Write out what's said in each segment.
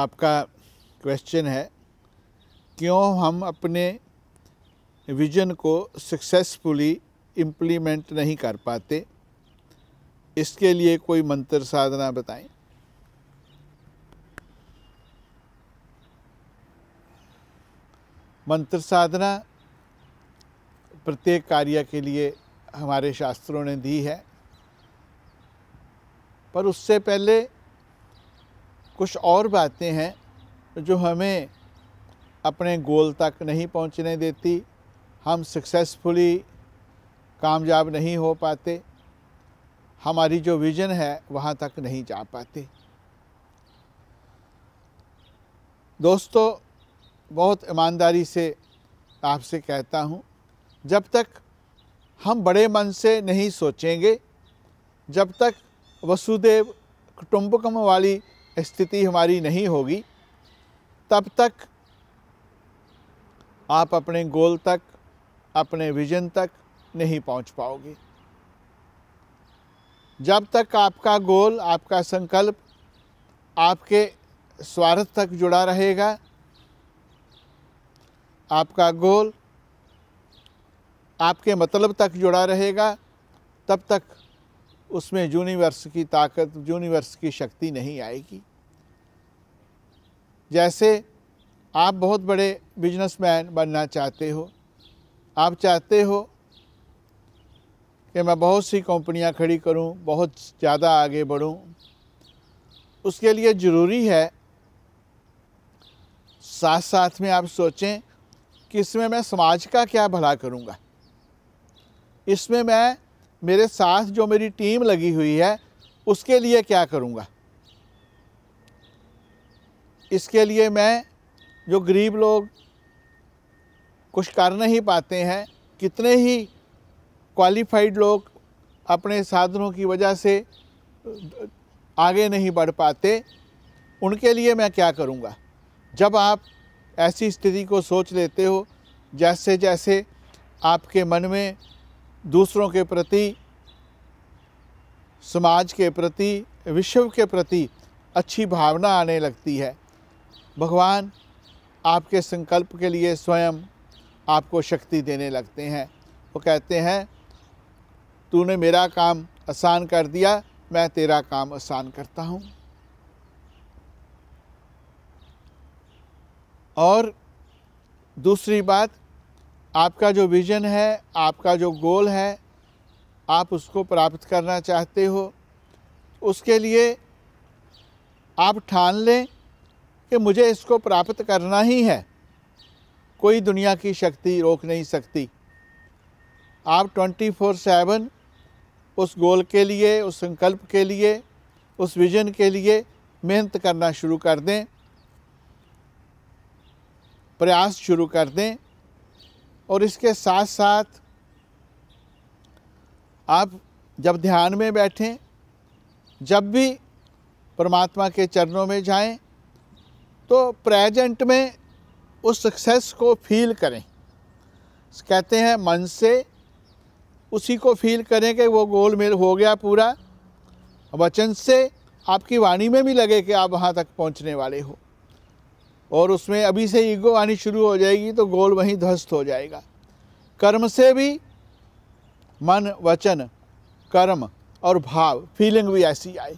आपका क्वेश्चन है क्यों हम अपने विजन को सक्सेसफुली इम्प्लीमेंट नहीं कर पाते इसके लिए कोई मंत्र साधना बताएं मंत्र साधना प्रत्येक कार्य के लिए हमारे शास्त्रों ने दी है पर उससे पहले कुछ और बातें हैं जो हमें अपने गोल तक नहीं पहुंचने देती हम सक्सेसफुली कामयाब नहीं हो पाते हमारी जो विज़न है वहाँ तक नहीं जा पाते दोस्तों बहुत ईमानदारी से आपसे कहता हूँ जब तक हम बड़े मन से नहीं सोचेंगे जब तक वसुदेव कुटुम्बकम वाली स्थिति हमारी नहीं होगी तब तक आप अपने गोल तक अपने विजन तक नहीं पहुंच पाओगे जब तक आपका गोल आपका संकल्प आपके स्वार्थ तक जुड़ा रहेगा आपका गोल आपके मतलब तक जुड़ा रहेगा तब तक उसमें यूनिवर्स की ताकत यूनिवर्स की शक्ति नहीं आएगी जैसे आप बहुत बड़े बिजनेसमैन बनना चाहते हो आप चाहते हो कि मैं बहुत सी कंपनियां खड़ी करूं, बहुत ज़्यादा आगे बढ़ूं। उसके लिए ज़रूरी है साथ साथ में आप सोचें कि इसमें मैं समाज का क्या भला करूंगा। इसमें मैं मेरे साथ जो मेरी टीम लगी हुई है उसके लिए क्या करूँगा इसके लिए मैं जो गरीब लोग कुछ कर नहीं पाते हैं कितने ही क्वालिफाइड लोग अपने साधनों की वजह से आगे नहीं बढ़ पाते उनके लिए मैं क्या करूँगा जब आप ऐसी स्थिति को सोच लेते हो जैसे जैसे आपके मन में दूसरों के प्रति समाज के प्रति विश्व के प्रति अच्छी भावना आने लगती है भगवान आपके संकल्प के लिए स्वयं आपको शक्ति देने लगते हैं वो कहते हैं तूने मेरा काम आसान कर दिया मैं तेरा काम आसान करता हूँ और दूसरी बात आपका जो विज़न है आपका जो गोल है आप उसको प्राप्त करना चाहते हो उसके लिए आप ठान लें कि मुझे इसको प्राप्त करना ही है कोई दुनिया की शक्ति रोक नहीं सकती आप ट्वेंटी फोर सेवन उस गोल के लिए उस संकल्प के लिए उस विज़न के लिए मेहनत करना शुरू कर दें प्रयास शुरू कर दें और इसके साथ साथ आप जब ध्यान में बैठें जब भी परमात्मा के चरणों में जाएं तो प्रेजेंट में उस सक्सेस को फील करें कहते हैं मन से उसी को फील करें कि वो गोल मेल हो गया पूरा वचन से आपकी वाणी में भी लगे कि आप वहाँ तक पहुँचने वाले हो और उसमें अभी से ईगो आनी शुरू हो जाएगी तो गोल वहीं ध्वस्त हो जाएगा कर्म से भी मन वचन कर्म और भाव फीलिंग भी ऐसी आए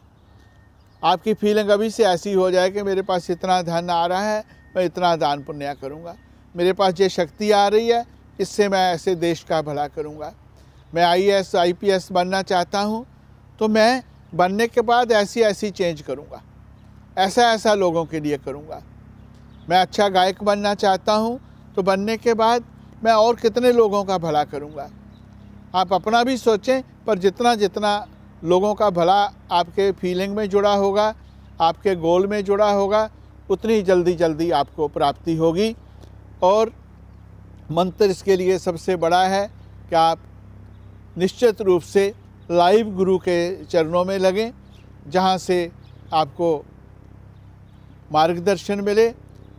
आपकी फीलिंग अभी से ऐसी हो जाए कि मेरे पास इतना धन आ रहा है मैं इतना दान पुण्य करूँगा मेरे पास ये शक्ति आ रही है इससे मैं ऐसे देश का भला करूँगा मैं आई एस आई बनना चाहता हूँ तो मैं बनने के बाद ऐसी ऐसी चेंज करूँगा ऐसा ऐसा लोगों के लिए करूँगा मैं अच्छा गायक बनना चाहता हूँ तो बनने के बाद मैं और कितने लोगों का भला करूँगा आप अपना भी सोचें पर जितना जितना लोगों का भला आपके फीलिंग में जुड़ा होगा आपके गोल में जुड़ा होगा उतनी जल्दी जल्दी आपको प्राप्ति होगी और मंत्र इसके लिए सबसे बड़ा है कि आप निश्चित रूप से लाइव गुरु के चरणों में लगें जहाँ से आपको मार्गदर्शन मिले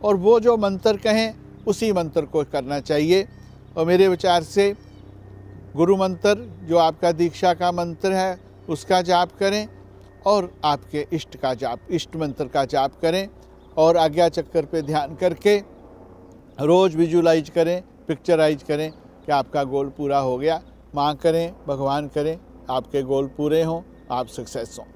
और वो जो मंत्र कहें उसी मंत्र को करना चाहिए और मेरे विचार से गुरु मंत्र जो आपका दीक्षा का मंत्र है उसका जाप करें और आपके इष्ट का जाप इष्ट मंत्र का जाप करें और आज्ञा चक्कर पे ध्यान करके रोज़ विजुलाइज करें पिक्चराइज करें कि आपका गोल पूरा हो गया माँ करें भगवान करें आपके गोल पूरे हों आप सक्सेस हों